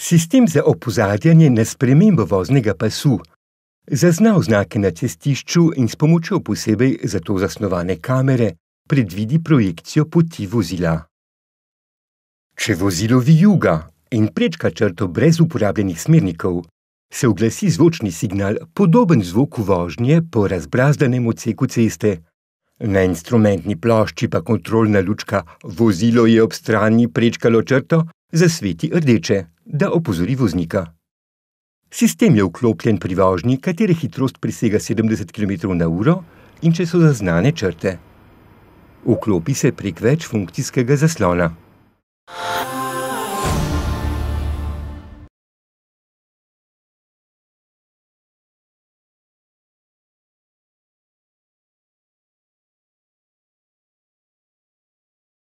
Sistem za opozarjanje na spremembo voznega pasu zazna oznake na cestišču in s pomočjo posebej za to zasnovane kamere predvidi projekcijo poti vozila. Če vozilo vijuga in prečka črto brez uporabljenih smernikov, se oglasi zvočni signal podoben zvoku vožnje po razbrazdanem odseku ceste. Na instrumentni plošči pa kontrolna lučka vozilo je ob strani prečkalo črto, zasveti rdeče da opozori voznika. Sistem je vklopljen pri vožnji, katere hitrost presega 70 km/h in če so zaznane črte. Vklopi se prek več funkcijskega zaslona.